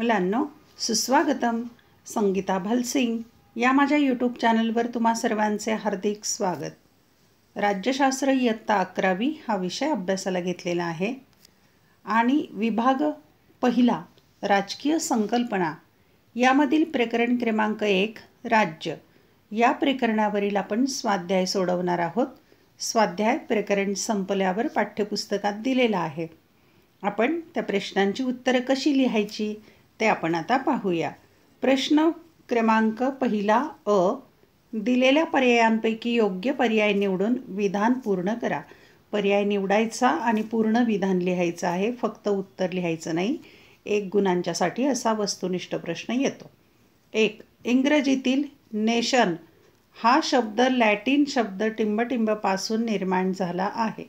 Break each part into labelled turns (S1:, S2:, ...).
S1: मुलांनो सुस्वागतम संगीता भलसिंग या माझ्या यूट्यूब चॅनलवर तुम्हा सर्वांचे हार्दिक स्वागत राज्यशास्त्र इयत्ता अकरावी हा विषय अभ्यासाला घेतलेला आहे आणि विभाग पहिला राजकीय संकल्पना यामधील प्रकरण क्रमांक एक राज्य या प्रकरणावरील आपण स्वाध्याय सोडवणार आहोत स्वाध्याय प्रकरण संपल्यावर पाठ्यपुस्तकात दिलेला आहे आपण त्या प्रश्नांची उत्तरं कशी लिहायची ते आपण आता पाहूया प्रश्न क्रमांक पहिला अ दिलेल्या पर्यायांपैकी योग्य पर्याय निवडून विधान पूर्ण करा पर्याय निवडायचा आणि पूर्ण विधान लिहायचं आहे फक्त उत्तर लिहायचं नाही एक गुणांच्यासाठी असा वस्तुनिष्ठ प्रश्न येतो एक इंग्रजीतील नेशन हा शब्द लॅटिन शब्द टिंबटिंबपासून निर्माण झाला आहे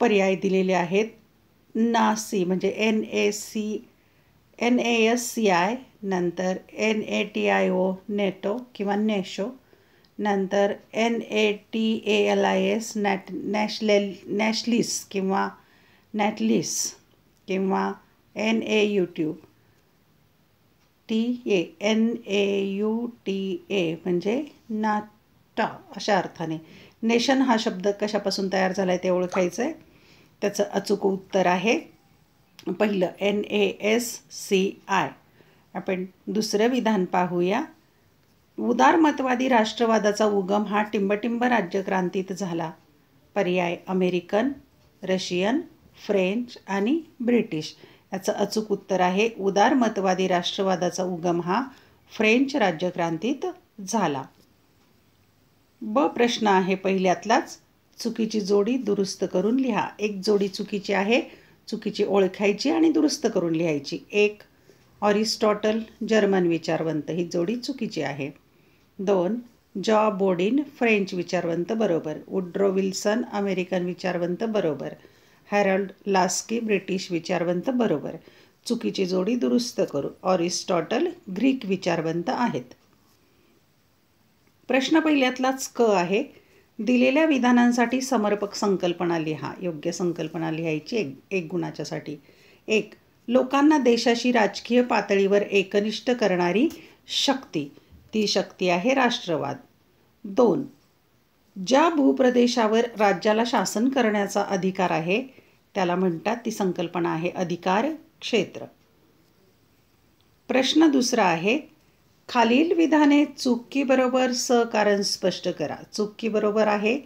S1: पर्याय दिलेले आहेत नासी म्हणजे N A C N A S C I नंतर N A T I O नेटो किंवा नेशो नंतर N A T A L I S नॅट नॅशले नॅशलिस किंवा नॅटलिस किंवा N A YouTube T A N A U T A म्हणजे नाटा अशा अर्थाने नेशन हा शब्द कशापासून तयार झाला आहे ते ओळखायचं आहे त्याचं अचूक उत्तर आहे पहिलं N A S C I आपण दुसरं विधान पाहूया उदारमतवादी राष्ट्रवादाचा उगम हा टिंबटिंब राज्यक्रांतीत झाला पर्याय अमेरिकन रशियन फ्रेंच आणि ब्रिटिश याचं अचूक उत्तर आहे उदारमतवादी राष्ट्रवादाचा उगम हा फ्रेंच राज्यक्रांतीत झाला ब प्रश्न आहे पहिल्यातलाच चुकीची जोडी दुरुस्त करून लिहा एक जोडी चुकीची आहे चुकीची ओळखायची आणि दुरुस्त करून लिहायची एक ऑरिस्टॉटल जर्मन विचारवंत ही जोडी चुकीची आहे दोन जॉ बोडिन फ्रेंच विचारवंत बरोबर उड्रो विल्सन अमेरिकन विचारवंत बरोबर हॅरल्ड लास्की ब्रिटिश विचारवंत बरोबर चुकीची जोडी दुरुस्त करू ऑरिस्टॉटल ग्रीक विचारवंत आहेत प्रश्न पहिल्यातलाच क आहे दिलेल्या विधानांसाठी समर्पक संकल्पना लिहा योग्य संकल्पना लिहायची एक एक गुणाच्यासाठी एक लोकांना देशाशी राजकीय पातळीवर एकनिष्ठ करणारी शक्ती ती शक्ती आहे राष्ट्रवाद दोन ज्या भूप्रदेशावर राज्याला शासन करण्याचा अधिकार आहे त्याला म्हणतात ती संकल्पना आहे अधिकार क्षेत्र प्रश्न दुसरा आहे खालील विधाने चुकीबरोबर कारण स्पष्ट करा चुकीबरोबर आहे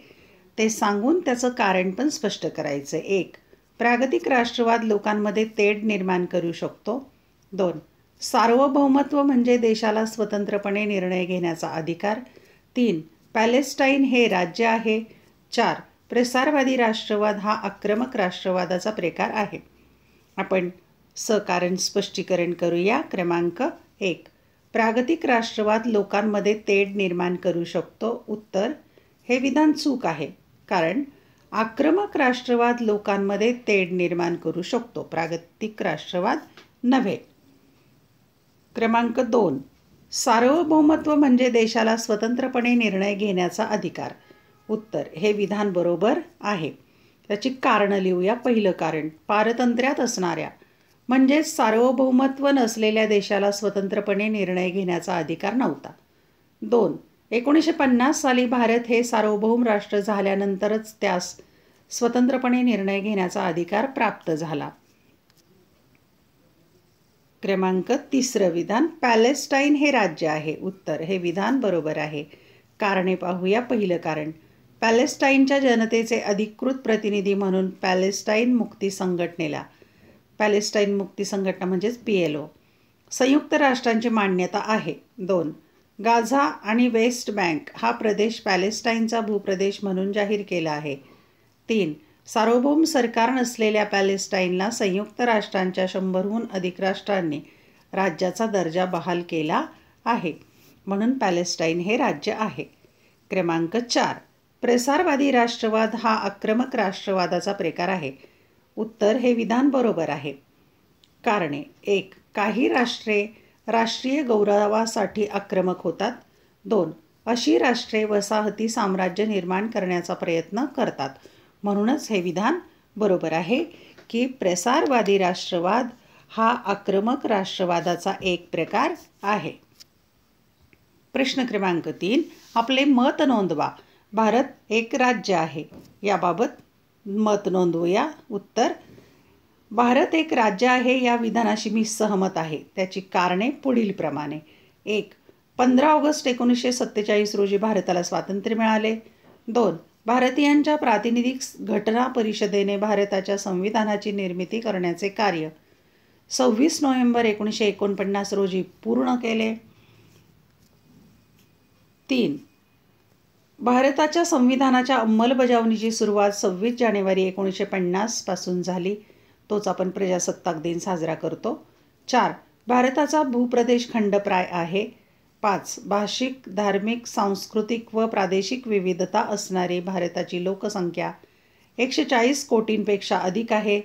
S1: ते सांगून त्याचं कारण पण स्पष्ट करायचं एक प्रागतिक राष्ट्रवाद लोकांमध्ये तेढ निर्माण करू शकतो दोन सार्वभौमत्व म्हणजे देशाला स्वतंत्रपणे निर्णय घेण्याचा अधिकार तीन पॅलेस्टाईन हे राज्य आहे चार प्रसारवादी राष्ट्रवाद हा आक्रमक राष्ट्रवादाचा प्रकार आहे आपण सकारण स्पष्टीकरण करूया क्रमांक एक प्रागतिक राष्ट्रवाद लोकांमध्ये तेढ निर्माण करू शकतो उत्तर हे विधान चूक आहे कारण आक्रमक राष्ट्रवाद लोकांमध्ये तेढ निर्माण करू शकतो प्रागतिक राष्ट्रवाद नव्हे क्रमांक दोन सार्वभौमत्व म्हणजे देशाला स्वतंत्रपणे निर्णय घेण्याचा अधिकार उत्तर हे विधान बरोबर आहे त्याची कारणं लिहूया पहिलं कारण पारतंत्र्यात असणाऱ्या म्हणजेच सार्वभौमत्व नसलेल्या देशाला स्वतंत्रपणे निर्णय घेण्याचा अधिकार नव्हता दोन एकोणीसशे पन्नास साली भारत हे सार्वभौम राष्ट्र झाल्यानंतरच त्यास स्वतंत्रपणे निर्णय घेण्याचा अधिकार प्राप्त झाला क्रमांक तिसरं विधान पॅलेस्टाईन हे राज्य आहे उत्तर हे विधान बरोबर आहे कारणे पाहूया पहिलं कारण पॅलेस्टाईनच्या जनतेचे अधिकृत प्रतिनिधी म्हणून पॅलेस्टाईन मुक्ती संघटनेला पॅलेस्टाईन मुक्ती संघटना म्हणजेच पी एल ओ संयुक्त राष्ट्रांची मान्यता आहे दोन गाझा आणि वेस्ट बँक हा प्रदेश पॅलेस्टाईनचा भूप्रदेश म्हणून जाहीर केला आहे तीन सार्वभौम सरकार नसलेल्या पॅलेस्टाईनला संयुक्त राष्ट्रांच्या शंभरहून अधिक राष्ट्रांनी राज्याचा दर्जा बहाल केला आहे म्हणून पॅलेस्टाईन हे राज्य आहे क्रमांक चार प्रसारवादी राष्ट्रवाद हा आक्रमक राष्ट्रवादाचा प्रकार आहे उत्तर हे विधान बरोबर आहे कारणे एक काही राष्ट्रे राष्ट्रीय गौरवासाठी आक्रमक होतात दोन अशी राष्ट्रे वसाहती साम्राज्य निर्माण करण्याचा प्रयत्न करतात म्हणूनच हे विधान बरोबर आहे की प्रसारवादी राष्ट्रवाद हा आक्रमक राष्ट्रवादाचा एक प्रकार आहे प्रश्न क्रमांक तीन आपले मत नोंदवा भारत एक राज्य आहे याबाबत मत नोंदवूया उत्तर भारत एक राज्य आहे या विधानाशी मी सहमत आहे त्याची कारणे पुढीलप्रमाणे एक पंधरा ऑगस्ट एकोणीसशे सत्तेचाळीस रोजी भारताला स्वातंत्र्य मिळाले दोन भारतीयांच्या प्रातिनिधिक घटना परिषदेने भारताच्या संविधानाची निर्मिती करण्याचे कार्य सव्वीस नोव्हेंबर एकोणीसशे एकोणपन्नास रोजी पूर्ण केले तीन भारताच्या संविधानाच्या अंमलबजावणीची सुरुवात सव्वीस जानेवारी एकोणीसशे पन्नासपासून झाली तोच आपण प्रजासत्ताक दिन साजरा करतो चार भारताचा भूप्रदेश खंडप्राय आहे पाच भाषिक धार्मिक सांस्कृतिक व प्रादेशिक विविधता असणारी भारताची लोकसंख्या एकशे चाळीस कोटींपेक्षा अधिक आहे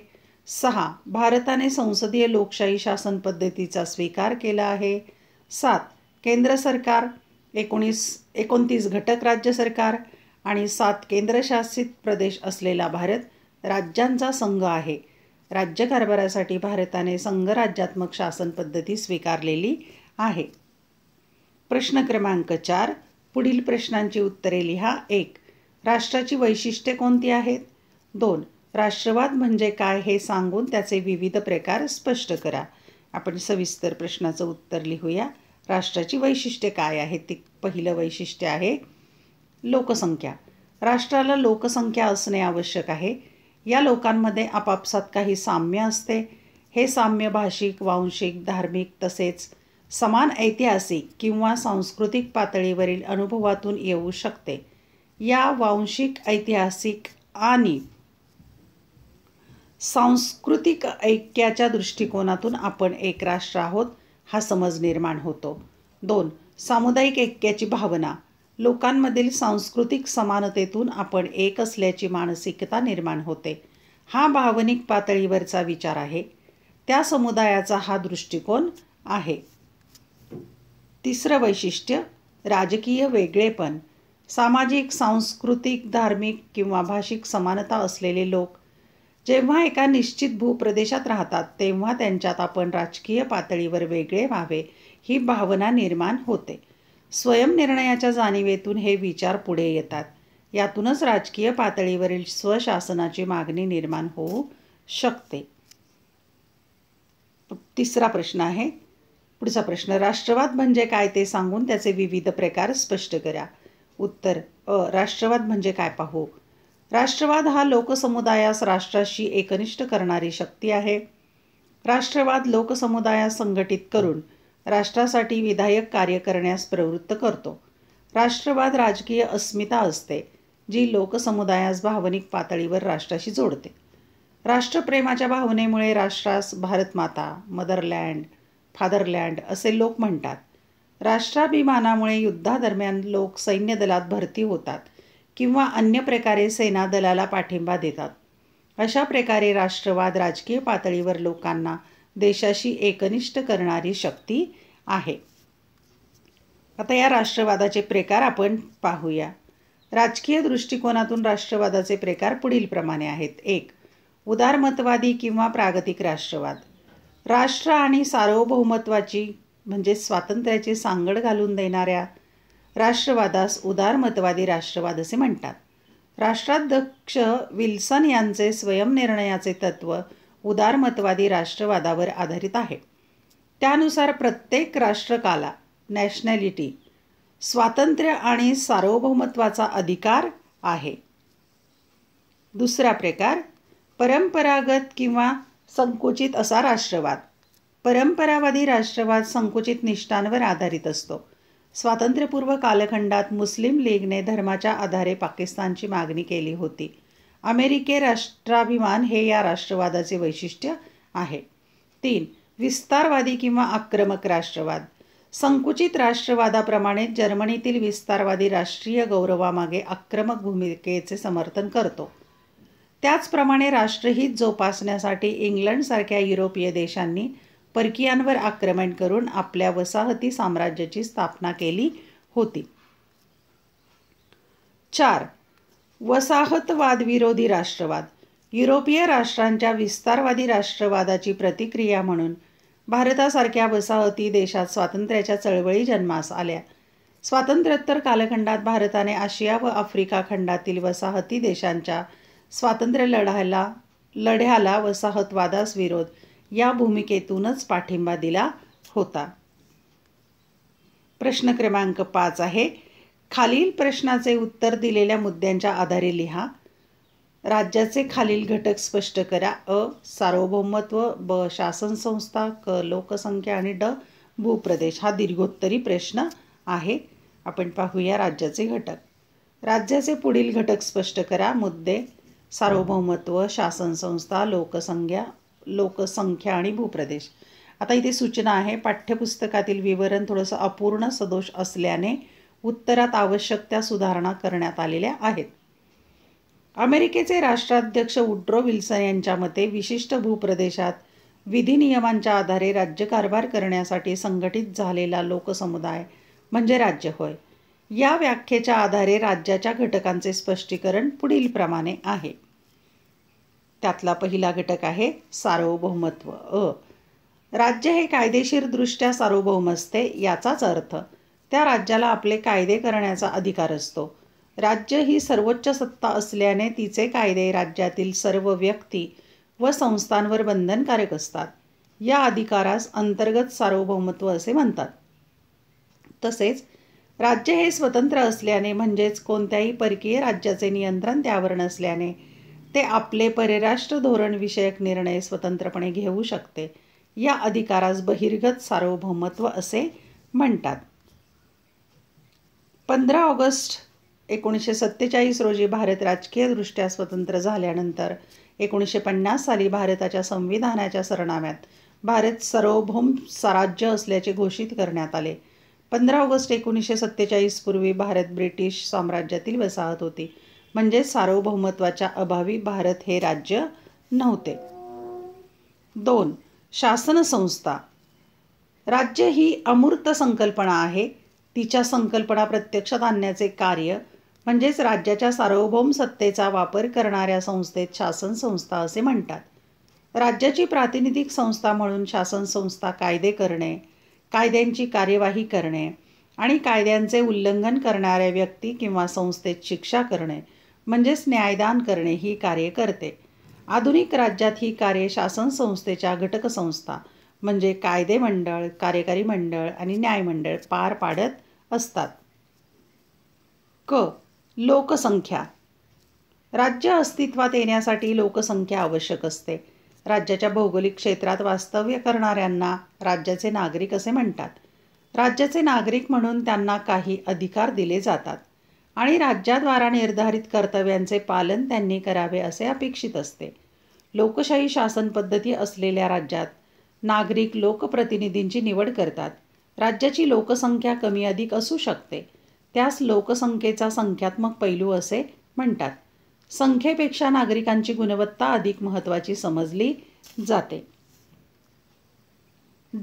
S1: सहा भारताने संसदीय लोकशाही शासन पद्धतीचा स्वीकार केला आहे सात केंद्र सरकार एकोणीस एकोणतीस घटक राज्य सरकार आणि सात केंद्रशासित प्रदेश असलेला भारत राज्यांचा संघ आहे राज्यकारभारासाठी भारताने संघराज्यात्मक शासन पद्धती स्वीकारलेली आहे प्रश्न क्रमांक चार पुढील प्रश्नांची उत्तरे लिहा एक राष्ट्राची वैशिष्ट्ये कोणती आहेत दोन राष्ट्रवाद म्हणजे काय हे सांगून त्याचे विविध प्रकार स्पष्ट करा आपण सविस्तर प्रश्नाचं उत्तर लिहूया राष्ट्राची वैशिष्ट्ये काय आहेत ती पहिलं वैशिष्ट्य आहे लोकसंख्या राष्ट्राला लोकसंख्या असणे आवश्यक आहे या लोकांमध्ये आपापसात काही साम्य असते हे साम्य भाषिक वांशिक धार्मिक तसेच समान ऐतिहासिक किंवा सांस्कृतिक पातळीवरील अनुभवातून येऊ शकते या वांशिक ऐतिहासिक आणि सांस्कृतिक ऐक्याच्या दृष्टिकोनातून आपण एक राष्ट्र आहोत हा समज निर्माण होतो दोन सामुदायिक ऐक्याची भावना लोकांमधील सांस्कृतिक समानतेतून आपण एक असल्याची मानसिकता निर्माण होते हा भावनिक पातळीवरचा विचार आहे त्या समुदायाचा हा दृष्टिकोन आहे तिसरं वैशिष्ट्य राजकीय वेगळेपण सामाजिक सांस्कृतिक धार्मिक किंवा भाषिक समानता असलेले लोक जेव्हा एका निश्चित भूप्रदेशात राहतात तेव्हा त्यांच्यात आपण राजकीय पातळीवर वेगळे व्हावे ही भावना निर्माण होते स्वयंनिर्णयाच्या जाणिवेतून हे विचार पुढे येतात यातूनच राजकीय पातळीवरील स्वशासनाची मागणी निर्माण होऊ शकते तिसरा प्रश्न आहे पुढचा प्रश्न राष्ट्रवाद म्हणजे काय ते सांगून त्याचे विविध प्रकार स्पष्ट करा उत्तर अ राष्ट्रवाद म्हणजे काय पाहू राष्ट्रवाद हा लोकसमुदायास राष्ट्राशी एकनिष्ठ करणारी शक्ती आहे राष्ट्रवाद लोकसमुदायास संघटित करून राष्ट्रासाठी विधायक कार्य करण्यास प्रवृत्त करतो राष्ट्रवाद राजकीय अस्मिता असते जी लोकसमुदायास भावनिक पातळीवर राष्ट्राशी जोडते राष्ट्रप्रेमाच्या भावनेमुळे राष्ट्रास भारतमाता मदरलँड फादरलँड असे लोक म्हणतात राष्ट्राभिमानामुळे युद्धादरम्यान लोक सैन्यदलात भरती होतात किंवा अन्य प्रकारे सेना दलाला पाठिंबा देतात अशा प्रकारे राष्ट्रवाद राजकीय पातळीवर लोकांना देशाशी एकनिष्ठ करणारी शक्ती आहे आता या राष्ट्रवादाचे प्रकार आपण पाहूया राजकीय दृष्टिकोनातून राष्ट्रवादाचे प्रकार पुढील प्रमाणे आहेत एक उदारमतवादी किंवा प्रागतिक राष्ट्रवाद राष्ट्र आणि सार्वभौमत्वाची म्हणजे स्वातंत्र्याची सांगड घालून देणाऱ्या राष्ट्रवादास उदारमतवादी राष्ट्रवाद असे म्हणतात राष्ट्राध्यक्ष विल्सन यांचे स्वयंनिर्णयाचे तत्त्व उदारमतवादी राष्ट्रवादावर आधारित आहे त्यानुसार प्रत्येक राष्ट्रकाला नॅशनॅलिटी स्वातंत्र्य आणि सार्वभौमत्वाचा अधिकार आहे दुसरा प्रकार परंपरागत किंवा संकुचित असा राष्ट्रवाद परंपरावादी राष्ट्रवाद संकुचित निष्ठांवर आधारित असतो स्वातंत्र्यपूर्व कालखंडात मुस्लिम लीगने धर्माच्या आधारे पाकिस्तानची मागणी केली होती अमेरिके राष्ट्राभिमान हे या राष्ट्रवादाचे वैशिष्ट्य आहे तीन विस्तारवादी किंवा आक्रमक राष्ट्रवाद संकुचित राष्ट्रवादाप्रमाणे जर्मनीतील विस्तारवादी राष्ट्रीय गौरवामागे आक्रमक भूमिकेचे समर्थन करतो त्याचप्रमाणे राष्ट्रहित जोपासण्यासाठी इंग्लंडसारख्या युरोपीय देशांनी परकीयांवर आक्रमण करून आपल्या वसाहती साम्राज्याची स्थापना केली होती चार वसाहतवाद विरोधी राष्ट्रवाद युरोपीय राष्ट्रांच्या विस्तारवादी राष्ट्रवादाची प्रतिक्रिया म्हणून भारतासारख्या वसाहती देशात स्वातंत्र्याच्या चळवळी जन्मास आल्या स्वातंत्र्योत्तर कालखंडात भारताने आशिया व आफ्रिका खंडातील वसाहती देशांच्या स्वातंत्र्य लढायला लढ्याला वसाहतवादास विरोध या भूमिकेतूनच पाठिंबा दिला होता प्रश्न क्रमांक पाच आहे खालील प्रश्नाचे उत्तर दिलेल्या मुद्द्यांच्या आधारे लिहा राज्याचे खालील घटक स्पष्ट करा अ सार्वभौमत्व ब शासन संस्था क लोकसंख्या आणि ड भूप्रदेश हा दीर्घोत्तरी प्रश्न आहे आपण पाहूया राज्याचे घटक राज्याचे पुढील घटक स्पष्ट करा मुद्दे सार्वभौमत्व शासन संस्था लोकसंख्या लोकसंख्या आणि भूप्रदेश आता इथे सूचना आहे पाठ्यपुस्तकातील विवरण थोडंसं अपूर्ण सदोष असल्याने उत्तरात आवश्यक त्या सुधारणा करण्यात आलेल्या आहेत अमेरिकेचे राष्ट्राध्यक्ष उड्रो विल्सन यांच्या मते विशिष्ट भूप्रदेशात विधिनियमांच्या आधारे राज्यकारभार करण्यासाठी संघटित झालेला लोकसमुदाय म्हणजे राज्य होय या व्याख्येच्या आधारे राज्याच्या घटकांचे स्पष्टीकरण पुढीलप्रमाणे आहे त्यातला पहिला घटक आहे सार्वभौमत्व अ राज्य हे कायदेशीरदृष्ट्या सार्वभौम असते याचाच अर्थ त्या राज्याला आपले कायदे करण्याचा अधिकार असतो राज्य ही सर्वोच्च सत्ता असल्याने तिचे कायदे राज्यातील सर्व व्यक्ती व संस्थांवर बंधनकारक असतात या अधिकारास अंतर्गत सार्वभौमत्व असे म्हणतात तसेच राज्य हे स्वतंत्र असल्याने म्हणजेच कोणत्याही परकीय राज्याचे नियंत्रण त्यावर नसल्याने ते आपले परराष्ट्र धोरणविषयक निर्णय स्वतंत्रपणे घेऊ शकते या अधिकारास बहिर्गत सार्वभौमत्व असे म्हणतात पंधरा ऑगस्ट एकोणीसशे सत्तेचाळीस रोजी भारत राजकीय दृष्ट्या स्वतंत्र झाल्यानंतर एकोणीसशे पन्नास साली भारताच्या संविधानाच्या सरनाम्यात भारत सार्वभौम स्वराज्य असल्याचे घोषित करण्यात आले पंधरा ऑगस्ट एकोणीसशे सत्तेचाळीस पूर्वी भारत ब्रिटिश साम्राज्यातील वसाहत होती म्हणजे सार्वभौमत्वाच्या अभावी भारत हे राज्य नव्हते दोन शासन संस्था राज्य ही अमूर्त संकल्पना आहे तिच्या संकल्पना प्रत्यक्षात आणण्याचे कार्य म्हणजेच राज्याच्या सार्वभौम सत्तेचा वापर करणाऱ्या संस्थेत शासन संस्था असे म्हणतात राज्याची प्रातिनिधिक संस्था म्हणून शासन संस्था कायदे करणे कायद्यांची कार्यवाही करणे आणि कायद्यांचे उल्लंघन करणाऱ्या व्यक्ती किंवा संस्थेत शिक्षा करणे म्हणजेच न्यायदान करणे ही कार्य करते आधुनिक राज्यात ही कार्य शासन संस्थेच्या घटक संस्था म्हणजे कायदे मंडळ कार्यकारी मंडळ आणि न्यायमंडळ पार पाडत असतात क लोकसंख्या राज्य अस्तित्वात येण्यासाठी लोकसंख्या आवश्यक असते राज्याच्या भौगोलिक क्षेत्रात वास्तव्य करणाऱ्यांना राज्याचे नागरिक असे म्हणतात राज्याचे नागरिक म्हणून त्यांना काही अधिकार दिले जातात आणि राज्याद्वारा निर्धारित कर्तव्यांचे पालन त्यांनी करावे असे अपेक्षित असते लोकशाही शासन पद्धती असलेल्या राज्यात नागरिक लोकप्रतिनिधींची निवड करतात राज्याची लोकसंख्या कमी अधिक असू शकते त्यास लोकसंख्येचा संख्यात्मक पैलू असे म्हणतात संख्येपेक्षा नागरिकांची गुणवत्ता अधिक महत्त्वाची समजली जाते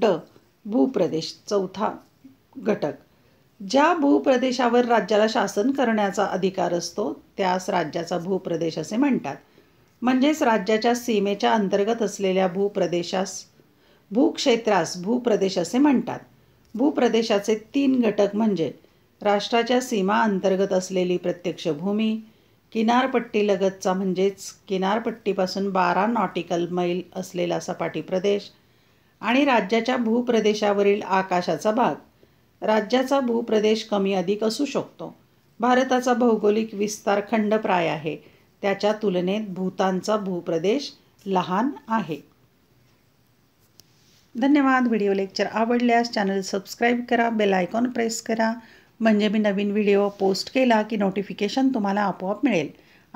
S1: ड भूप्रदेश चौथा घटक ज्या भूप्रदेशावर राज्याला शासन करण्याचा अधिकार असतो त्यास राज्याचा भूप्रदेश असे म्हणतात म्हणजेच राज्याच्या सीमेच्या अंतर्गत असलेल्या भूप्रदेशास भूक्षेत्रास भूप्रदेश असे म्हणतात भूप्रदेशाचे तीन घटक म्हणजे राष्ट्राच्या सीमा अंतर्गत असलेली प्रत्यक्ष भूमी किनारपट्टीलगतचा म्हणजेच किनारपट्टीपासून बारा नॉटिकल मैल असलेला सपाटी प्रदेश आणि राज्याच्या भूप्रदेशावरील आकाशाचा भाग राज्याचा भूप्रदेश कमी अधिक असू शकतो भारताचा भौगोलिक विस्तार खंडप्राय आहे त्याच्या तुलनेत भूतानचा भूप्रदेश लहान आहे धन्यवाद व्हिडिओ लेक्चर आवडल्यास चॅनल सबस्क्राईब करा बेल आयकॉन प्रेस करा म्हणजे मी नवीन व्हिडिओ पोस्ट केला की नोटिफिकेशन तुम्हाला आपोआप मिळेल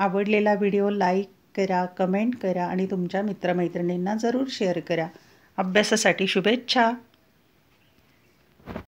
S1: आवडलेला व्हिडिओ लाईक करा कमेंट करा आणि तुमच्या मित्रमैत्रिणींना जरूर शेअर करा अभ्यासासाठी शुभेच्छा